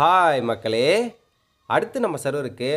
hi மக்களே அடுத்து நம்ம சர்வருக்கு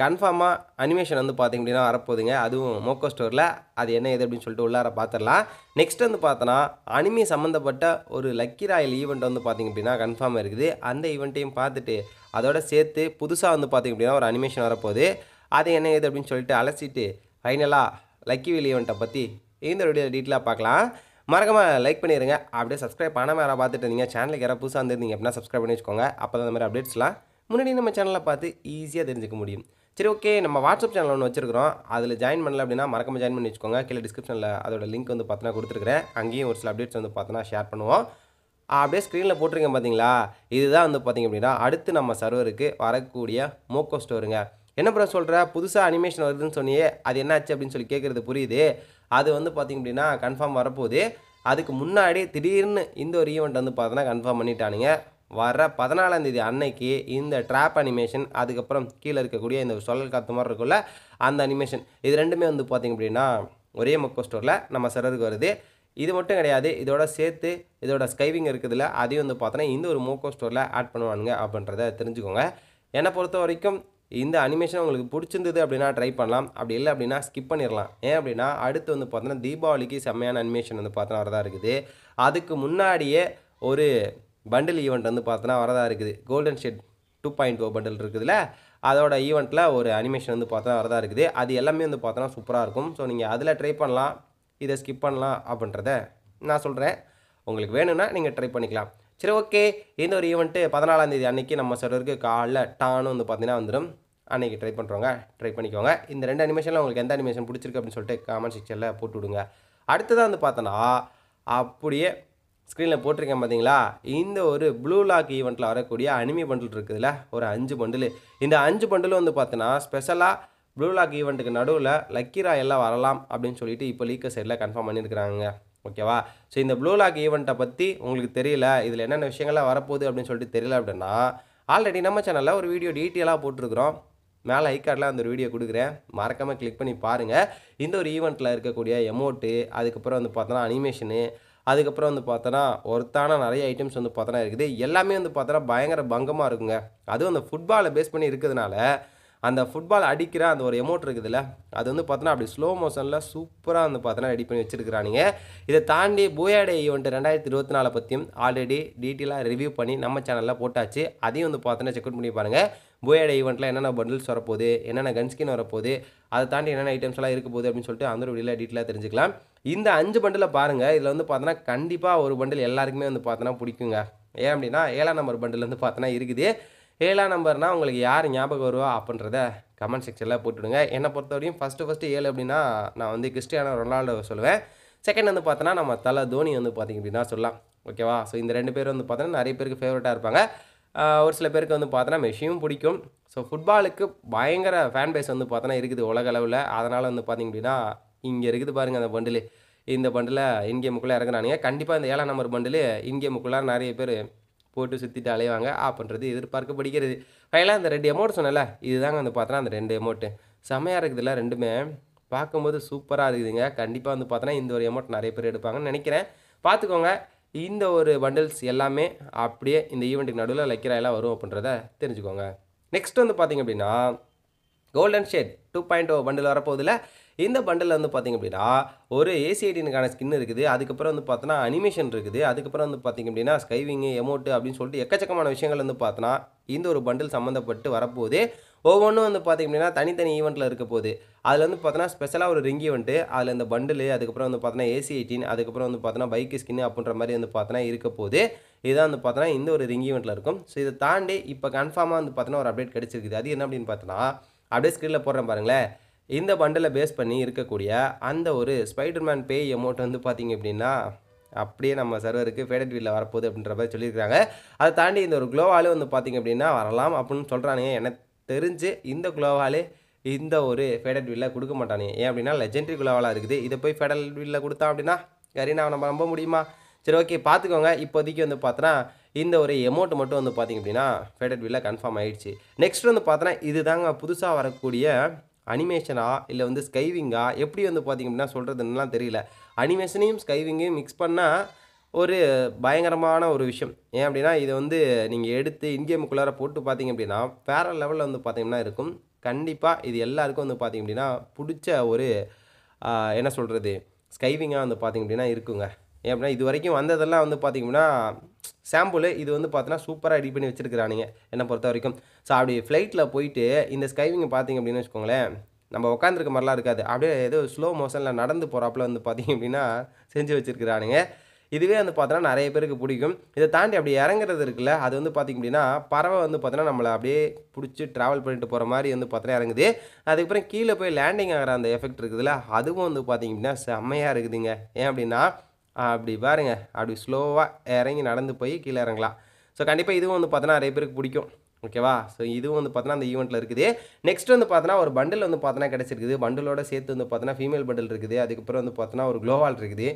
கன்ஃபார்மாக அனிமேஷன் வந்து பார்த்திங்க அப்படின்னா வரப்போகுதுங்க அதுவும் மோக்கோ ஸ்டோரில் அது என்ன எது அப்படின்னு சொல்லிட்டு உள்ளார பார்த்துடலாம் நெக்ஸ்ட் வந்து பார்த்தோன்னா அனிமே சம்மந்தப்பட்ட ஒரு லக்கி ராயல் ஈவெண்ட் வந்து பார்த்திங்க அப்படின்னா கன்ஃபார்ம் இருக்குது அந்த ஈவெண்ட்டையும் பார்த்துட்டு அதோட சேர்த்து புதுசாக வந்து பார்த்திங்க அப்படின்னா ஒரு அனிமேஷன் வரப்போகுது அது என்ன எது அப்படின்னு சொல்லிட்டு அலசிட்டு ஃபைனலாக லக்கி வீல் ஈவெண்ட்டை பற்றி இந்த வீடியோ டீட்டெயிலாக பார்க்கலாம் மறக்காமல் லைக் பண்ணிடுங்க அப்படியே சப்ஸ்கிரைப் பண்ண மாதிரி பார்த்துட்டு இருந்தீங்க சேனலுக்கு யாராவது புதுசாக வந்துருந்தீங்க அப்படின்னா சப்ஸ்கிரைப் பண்ணி வச்சுக்கோங்க அப்போ தான் அந்த மாதிரி அப்டேட்ஸ்லாம் முன்னாடி நம்ம சேனலில் பார்த்து ஈஸியாக தெரிஞ்சுக்க முடியும் சரி ஓகே நம்ம வாட்ஸ்அப் சேனல் ஒன்று வச்சிருக்கிறோம் அதில் ஜாயின் பண்ணல அப்படின்னா மறக்காம ஜாயின் பண்ணி வச்சுக்கோங்க கீழே டிஸ்கிரிப்ஷனில் அதோட லிங்க் வந்து பார்த்தோன்னா கொடுத்துருக்குறேன் அங்கேயும் ஒரு சில அப்டேட்ஸ் வந்து பார்த்தோன்னா ஷேர் பண்ணுவோம் அப்படியே ஸ்க்ரீனில் போட்டிருக்கேன் பார்த்தீங்களா இதுதான் வந்து பார்த்திங்க அப்படின்னா அடுத்து நம்ம சர்வருக்கு வரக்கூடிய மோக்கோ ஸ்டோருங்க என்ன ப்ரோ சொல்கிற புதுசாக அனிமேஷன் வருதுன்னு சொன்னியே அது என்னாச்சு அப்படின்னு சொல்லி கேட்குறது புரியுது அது வந்து பார்த்திங்க அப்படின்னா கன்ஃபார்ம் வரப்போகுது அதுக்கு முன்னாடி திடீர்னு இந்த ஒரு ஈவெண்ட் வந்து பார்த்தோன்னா கன்ஃபார்ம் பண்ணிட்டானுங்க வர பதினாலாந்தேதி அன்னைக்கு இந்த ட்ராப் அனிமேஷன் அதுக்கப்புறம் கீழே இருக்கக்கூடிய இந்த சொல்லல் காற்று மாதிரி இருக்குல்ல அந்த அனிமேஷன் இது ரெண்டுமே வந்து பார்த்திங்க அப்படின்னா ஒரே மொக்கோ ஸ்டோரில் நம்ம சிறருக்கு வருது இது மட்டும் கிடையாது இதோட சேர்த்து இதோட ஸ்கைவிங் இருக்குதுல்ல அதையும் வந்து பார்த்தோன்னா இந்த ஒரு மோக்கோ ஸ்டோரில் ஆட் பண்ணுவானுங்க அப்படின்றத தெரிஞ்சுக்கோங்க என்னை பொறுத்த வரைக்கும் இந்த அனிமேஷன் உங்களுக்கு பிடிச்சிருந்தது அப்படின்னா ட்ரை பண்ணலாம் அப்படி இல்லை அப்படின்னா ஸ்கிப் பண்ணிடலாம் ஏன் அப்படின்னா அடுத்து வந்து பார்த்தோன்னா தீபாவளிக்கு செம்மையான அனிமேஷன் வந்து பார்த்தோன்னா வரதா இருக்குது அதுக்கு முன்னாடியே ஒரு பண்டில் ஈவெண்ட் வந்து பார்த்தோன்னா வரதா இருக்குது golden shade two point O bundle இருக்குதுல்ல அதோட ஈவெண்ட்டில் ஒரு அனிமேஷன் வந்து பார்த்தோன்னா வரதா இருக்குது அது எல்லாமே வந்து பார்த்தோன்னா சூப்பராக இருக்கும் ஸோ நீங்கள் அதில் ட்ரை பண்ணலாம் இதை ஸ்கிப் பண்ணலாம் அப்படின்றத நான் சொல்கிறேன் உங்களுக்கு வேணும்னா நீங்கள் ட்ரை பண்ணிக்கலாம் சரி ஓகே இந்த ஒரு ஈவெண்ட்டு பதினாலாந்தேதி அன்றைக்கி நம்ம சர்வருக்கு காலைல டான்னு வந்து பார்த்தீங்கன்னா வந்துடும் அன்றைக்கி ட்ரை பண்ணுறவங்க ட்ரை பண்ணிக்கோங்க இந்த ரெண்டு அனிமேஷனில் உங்களுக்கு எந்த அனிமேஷன் பிடிச்சிருக்கு அப்படின்னு சொல்லிட்டு காமெண்ட் செக்ஷனில் போட்டு விடுங்க அடுத்ததாக வந்து பார்த்தோன்னா அப்படியே ஸ்க்ரீனில் போட்டிருக்கேன் பார்த்தீங்களா இந்த ஒரு ப்ளூ லாக் ஈவெண்ட்டில் வரக்கூடிய அனிமி பண்டில் இருக்குதுல்ல ஒரு அஞ்சு பண்டில் இந்த அஞ்சு பண்டிலும் வந்து பார்த்தோன்னா ஸ்பெஷலாக ப்ளூ லாக் ஈவெண்ட்டுக்கு நடுவில் லக்கி எல்லாம் வரலாம் அப்படின்னு சொல்லிட்டு இப்போ லீக்கர் சைடில் கன்ஃபார்ம் பண்ணியிருக்கிறாங்க ஓகேவா ஸோ இந்த ப்ளூ லாக் ஈவெண்ட்டை பற்றி உங்களுக்கு தெரியல இதில் என்னென்ன விஷயங்கள்லாம் வரப்போகுது அப்படின்னு சொல்லிட்டு தெரியல அப்படின்னா ஆல்ரெடி நம்ம சேனலில் ஒரு வீடியோ டீட்டெயிலாக போட்டிருக்கிறோம் மேலே ஐ கார்டில் அந்த ஒரு வீடியோ கொடுக்குறேன் மறக்காமல் கிளிக் பண்ணி பாருங்கள் இந்த ஒரு ஈவெண்ட்டில் இருக்கக்கூடிய எமௌண்ட்டு அதுக்கப்புறம் வந்து பார்த்தோன்னா அனிமேஷனு அதுக்கப்புறம் வந்து பார்த்தோன்னா ஒருத்தான நிறைய ஐட்டம்ஸ் வந்து பார்த்தோன்னா இருக்குது எல்லாமே வந்து பார்த்தோன்னா பயங்கர பங்கமாக இருக்குங்க அதுவும் அந்த ஃபுட்பாலை பேஸ் பண்ணி இருக்கிறதுனால அந்த ஃபுட்பால் அடிக்கிற அந்த ஒரு எமௌண்ட் இருக்குதுல்ல அது வந்து பார்த்தோன்னா அப்படி ஸ்லோ மோஷனில் சூப்பராக வந்து பார்த்தோன்னா ரெடி பண்ணி வச்சுருக்கிறானுங்க இதை தாண்டி பூயாடே ஈவெண்ட் ரெண்டாயிரத்தி இருபத்தி நாலு பற்றியும் ஆல்ரெடி டீட்டெயிலாக ரிவ்யூ பண்ணி நம்ம சேனலில் போட்டாச்சு அதையும் வந்து பார்த்தோன்னா செக் அவுட் பண்ணி பாருங்கள் பூயாடே ஈவெண்ட்டில் என்னென்ன பண்டில்ஸ் வரப்போகுது என்னென்ன கன்ஸ்கின் வரப்போகுது அதை தாண்டி என்னென்ன ஐட்டம்ஸ்லாம் இருக்க போகுது அப்படின்னு சொல்லிட்டு அந்த வீடியோவில் டீட்டெயிலாக தெரிஞ்சுக்கலாம் இந்த அஞ்சு பண்டில் பாருங்கள் இதில் வந்து பார்த்தோன்னா கண்டிப்பாக ஒரு பண்டில் எல்லாருக்குமே வந்து பார்த்தோன்னா பிடிக்குங்க ஏன் அப்படின்னா ஏழாம் நம்பர் பண்டில் வந்து பார்த்தோன்னா இருக்குது ஏழாம் நம்பர்னால் உங்களுக்கு யார் ஞாபகம் வருவா அப்படின்றத கமெண்ட் செக்ஷனில் போட்டுவிடுங்க என்னை பொறுத்தவரையும் ஃபஸ்ட்டு ஃபஸ்ட்டு ஏழு அப்படின்னா நான் வந்து கிறிஸ்டியானோ ரொனால்டோ சொல்லுவேன் செகண்ட் வந்து பார்த்தோன்னா நம்ம தலை தோனி வந்து பார்த்திங்க அப்படின்னா சொல்லலாம் ஓகேவா ஸோ இந்த ரெண்டு பேர் வந்து பார்த்தோன்னா நிறைய பேருக்கு ஃபேவரட்டாக இருப்பாங்க ஒரு சில பேருக்கு வந்து பார்த்தோன்னா மெஷியும் பிடிக்கும் ஸோ ஃபுட்பாலுக்கு பயங்கர ஃபேன் பேஸ் வந்து பார்த்தோன்னா இருக்குது உலக அளவில் அதனால் வந்து பார்த்திங்க அப்படின்னா இங்கே இருக்குது பாருங்கள் அந்த பண்டில் இந்த பண்டில் இன்கேமுக்குள்ளே இறங்குறானுங்க கண்டிப்பாக இந்த ஏழாம் நம்பர் பண்டில் இன்கேமுக்குள்ளே நிறைய பேர் போட்டு சுற்றிட்டு அலைவாங்க அப்படின்றது எதிர்பார்க்கப்படுகிறது ஃபைனலாக அந்த ரெண்டு அமௌண்ட் சொன்னல இதுதாங்க வந்து பார்த்தோன்னா அந்த ரெண்டு அமௌண்ட்டு செம்மையாக இருக்குதுல்ல ரெண்டுமே பார்க்கும்போது சூப்பராக இருக்குதுங்க கண்டிப்பாக வந்து பார்த்தோன்னா இந்த ஒரு அமௌண்ட் நிறைய பேர் எடுப்பாங்கன்னு நினைக்கிறேன் பார்த்துக்கோங்க இந்த ஒரு பண்டில்ஸ் எல்லாமே அப்படியே இந்த ஈவெண்ட்டுக்கு நடுவில் லைக்கிற எல்லாம் வரும் அப்படின்றத தெரிஞ்சுக்கோங்க நெக்ஸ்ட் வந்து பார்த்திங்க அப்படின்னா golden shade two point O bundle வரப்போகுதுல இந்த பண்டலில் வந்து பார்த்திங்க அப்படின்னா ஒரு ஏசிஐடினுக்கான ஸ்கின் இருக்குது அதுக்கப்புறம் வந்து பார்த்தோன்னா அனிமேஷன் இருக்குது அதுக்கப்புறம் வந்து பார்த்திங்க அப்படின்னா ஸ்கைவிங்கு எமோட்டு அப்படின்னு சொல்லிட்டு எக்கச்சக்கமான விஷயங்கள் வந்து பார்த்தோன்னா இந்த ஒரு பண்டில் சம்மந்தப்பட்டு வரப்போகுது ஒவ்வொன்றும் வந்து பார்த்திங்க அப்படின்னா தனித்தனி ஈவெண்ட்டில் இருக்க போகுது அதில் வந்து பார்த்தோன்னா ஸ்பெஷலாக ஒரு ரிங் ஈவெண்ட்டு அதில் இந்த பண்டில் அதுக்கப்புறம் வந்து பார்த்தோன்னா ஏசி எயிட்டின் அதுக்கப்புறம் வந்து பார்த்தோன்னா பைக்கு ஸ்கின் அப்படின்ற மாதிரி வந்து பார்த்தோன்னா இருக்க போகுது இதான் வந்து பார்த்தோன்னா இந்த ஒரு ரிங் ஈவெண்ட்டில் இருக்கும் ஸோ இதை தாண்டி இப்போ கன்ஃபார்மாக வந்து பார்த்தோன்னா ஒரு அப்டேட் கிடச்சிருக்குது அது என்ன அப்படின்னு பார்த்தோன்னா அப்படியே ஸ்க்ரீனில் போடுறேன் பாருங்களேன் இந்த பண்டலை பேஸ் பண்ணி இருக்கக்கூடிய அந்த ஒரு ஸ்பைடர்மேன் பே எமௌண்ட் வந்து பார்த்திங்க அப்படின்னா அப்படியே நம்ம சர்வருக்கு ஃபேடட் வீலில் வரப்போகுது அப்படின்ற மாதிரி சொல்லியிருக்காங்க அதை தாண்டி இந்த ஒரு குளோவாலே வந்து பார்த்திங்க அப்படின்னா வரலாம் அப்படின்னு சொல்கிறானுங்க எனக்கு தெரிஞ்சு இந்த குளோவாலே இந்த ஒரு ஃபேடட் வீலில் கொடுக்க மாட்டானுங்க ஏன் அப்படின்னா லெஜெண்டரி குளோவாலாக இருக்குது இதை போய் ஃபேடல் வீலில் கொடுத்தா அப்படின்னா கரீனா நம்ம நம்ப முடியுமா சரி ஓகே பார்த்துக்கோங்க இப்போதைக்கு வந்து பார்த்தோன்னா இந்த ஒரு எமௌண்ட் மட்டும் வந்து பார்த்திங்க அப்படின்னா ஃபேடட் வீலில் கன்ஃபார்ம் ஆகிடுச்சு நெக்ஸ்ட் வந்து பார்த்தோன்னா இது தாங்க புதுசாக வரக்கூடிய அனிமேஷனா இல்லை வந்து ஸ்கைவிங்கா எப்படி வந்து பார்த்திங்க அப்படின்னா சொல்கிறதுலாம் தெரியல அனிமேஷனையும் ஸ்கைவிங்கையும் மிக்ஸ் பண்ணால் ஒரு பயங்கரமான ஒரு விஷயம் ஏன் அப்படின்னா இதை வந்து நீங்கள் எடுத்து இன்கேமுக்குள்ளார போட்டு பார்த்தீங்க அப்படின்னா வேறு லெவலில் வந்து பார்த்திங்கன்னா இருக்கும் கண்டிப்பாக இது எல்லாருக்கும் வந்து பார்த்திங்க அப்படின்னா பிடிச்ச ஒரு என்ன சொல்கிறது ஸ்கைவிங்காக வந்து பார்த்திங்க அப்படின்னா இருக்குங்க ஏன் அப்படின்னா இது வரைக்கும் வந்ததெல்லாம் வந்து பார்த்திங்கன்னா சாம்பிள் இது வந்து பார்த்தோன்னா சூப்பராக ரெடி பண்ணி வச்சுருக்கிறானுங்க என்னை பொறுத்த வரைக்கும் ஸோ அப்படி ஃப்ளைட்டில் போயிட்டு இந்த ஸ்கைவிங் பார்த்திங்க அப்படின்னு வச்சுக்கோங்களேன் நம்ம உட்காந்துருக்க மாதிரிலாம் இருக்காது அப்படியே ஏதோ ஸ்லோ மோஷனில் நடந்து போகிறாப்புல வந்து பார்த்திங்க அப்படின்னா செஞ்சு வச்சுருக்கிறானுங்க இதுவே வந்து பார்த்தோன்னா நிறைய பேருக்கு பிடிக்கும் இதை தாண்டி அப்படி இறங்குறது இருக்குல்ல அது வந்து பார்த்திங்க அப்படின்னா பறவை வந்து பார்த்தோன்னா நம்மளை அப்படியே பிடிச்சி ட்ராவல் பண்ணிட்டு போகிற மாதிரி வந்து பார்த்தோன்னா இறங்குது அதுக்கப்புறம் கீழே போய் லேண்டிங் ஆகிற அந்த எஃபெக்ட் இருக்குதுல்ல அதுவும் வந்து பார்த்திங்க அப்படின்னா செம்மையாக இருக்குதுங்க ஏன் அப்படின்னா அப்படி பாருங்கள் அப்படி ஸ்லோவாக இறங்கி நடந்து போய் கீழே இறங்கலாம் ஸோ கண்டிப்பாக இதுவும் வந்து பார்த்தோன்னா நிறைய பேருக்கு பிடிக்கும் ஓகேவா ஸோ இதுவும் வந்து பார்த்தோன்னா அந்த ஈவெண்ட்டில் இருக்குது நெக்ஸ்ட் வந்து பார்த்தோன்னா ஒரு பண்டில் வந்து பார்த்தோன்னா கிடச்சிருக்குது பண்டிலோட சேர்த்து வந்து பார்த்தோன்னா ஃபீமேல் பண்டில் இருக்குது அதுக்கப்புறம் வந்து பார்த்தோன்னா ஒரு க்ளோவால் இருக்குது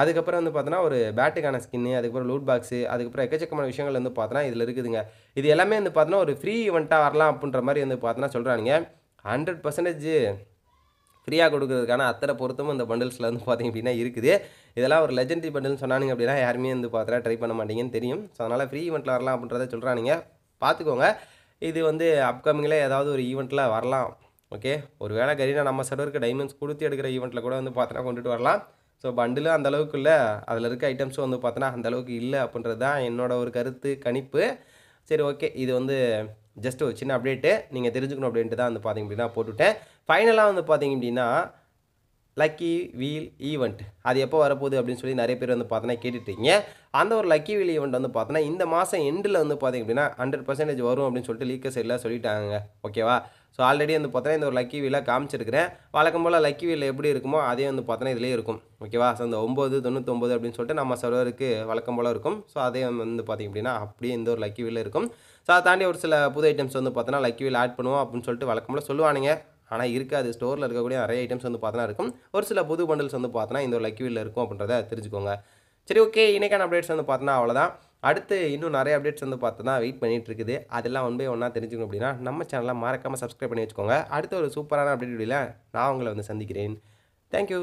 அதுக்கப்புறம் வந்து பார்த்தோன்னா ஒரு பேட்டுக்கான ஸ்கின்னு அதுக்கப்புறம் லூட் பாக்ஸு அதுக்கப்புறம் எக்கச்சக்கமான விஷயங்கள் வந்து பார்த்தோன்னா இதில் இருக்குதுங்க இது எல்லாமே வந்து பார்த்தோன்னா ஒரு ஃப்ரீ ஈவெண்ட்டாக வரலாம் அப்படின்ற மாதிரி வந்து பார்த்தோன்னா சொல்கிறானுங்க ஹண்ட்ரட் பர்சன்டேஜ் ஃப்ரீயாக கொடுக்குறதுக்கான அத்தனை பொருத்தமும் இந்த பண்டில்ஸில் வந்து பார்த்திங்க அப்படின்னா இருக்குது இதெல்லாம் ஒரு லெஜெண்டரி பண்டில்னு சொன்னானுங்க அப்படின்னா யாருமே வந்து பார்த்துட்டா ட்ரை பண்ண மாட்டீங்கன்னு தெரியும் ஸோ அதனால் ஃப்ரீ ஈவெண்ட்டில் வரலாம் அப்படின்றத சொல்கிறானுங்க பார்த்துக்கோங்க இது வந்து அப்கமிங்கில் ஏதாவது ஒரு ஈவெண்ட்டில் வரலாம் ஓகே ஒரு வேளை கரீனா நம்ம சர்வருக்கு டைமண்ட்ஸ் கொடுத்து எடுக்கிற ஈவெண்ட்டில் கூட வந்து பார்த்தோன்னா கொண்டுட்டு வரலாம் ஸோ பண்டிலும் அந்தளவுக்கு இல்லை அதில் இருக்க ஐட்டம்ஸும் வந்து பார்த்தோன்னா அந்தளவுக்கு இல்லை அப்படின்றது தான் என்னோடய ஒரு கருத்து கணிப்பு சரி ஓகே இது வந்து ஜஸ்ட் ஒரு சின்ன அப்டேட்டு நீங்கள் தெரிஞ்சுக்கணும் அப்படின்ட்டு தான் வந்து பார்த்திங்க அப்படின்னா போட்டுவிட்டேன் ஃபைனலாக வந்து பார்த்திங்க அப்படின்னா லக்கி வீல் ஈவெண்ட் அது எப்போ வரப்போகுது அப்படின்னு சொல்லி நிறைய பேர் வந்து பார்த்தோன்னா கேட்டுட்டீங்க அந்த ஒரு லக்கி வீல் ஈவெண்ட் வந்து பார்த்தோன்னா இந்த மாதம் எண்டில் வந்து பார்த்திங்க அப்படின்னா ஹண்ட்ரட் பர்சன்டேஜ் வரும் அப்படின்னு சொல்லிட்டு லீக்க சைடில் சொல்லிட்டாங்க ஓகேவா ஸோ ஆல்ரெடி வந்து பார்த்தோன்னா இந்த ஒரு லக்கி வீலாக காமிச்சிருக்கிறேன் வழக்கம் போல் லக்கி வீல் எப்படி இருக்குமோ அதே வந்து பார்த்தோன்னா இதிலே இருக்கும் ஓகேவா ஸோ அந்த ஒம்பது தொண்ணூத்தொம்பது அப்படின்னு சொல்லிட்டு நம்ம சர்வருக்கு வழக்கம் போல் இருக்கும் ஸோ அதே வந்து பார்த்திங்க அப்படின்னா அப்படியே இந்த ஒரு லக்கி வீலில் இருக்கும் ஸோ அதை தாண்டி ஒரு சில புது ஐட்டம்ஸ் வந்து பார்த்தோன்னா லக்கி வீல் ஆட் பண்ணுவோம் அப்படின்னு சொல்லிட்டு வழக்கம் போல் சொல்லுவானுங்க ஆனால் இருக்காது ஸ்டோரில் இருக்கக்கூடிய நிறைய ஐட்டம்ஸ் வந்து பார்த்தோன்னா இருக்கும் ஒரு சில புது பண்டல்ஸ் வந்து பார்த்தோன்னா இந்த ஒரு லக்கிவில் இருக்கும் அப்படின்றத தெரிஞ்சுக்கோங்க சரி ஓகே இன்றைக்கான அப்டேட்ஸ் வந்து பார்த்தோன்னா அவ்வளோதான் அடுத்து இன்னும் நிறைய அப்டேட்ஸ் வந்து பார்த்தோன்னா வெயிட் பண்ணிட்டு இருக்குது அதெல்லாம் ஒன் பை ஒன்றா தெரிஞ்சுக்கணும் அப்படின்னா நம்ம சேனலை மறக்காமல் சப்ஸ்கிரைப் பண்ணி வச்சுக்கோங்க அடுத்த ஒரு சூப்பரான அப்டேட் நான் உங்களை வந்து சந்திக்கிறேன் தேங்க்யூ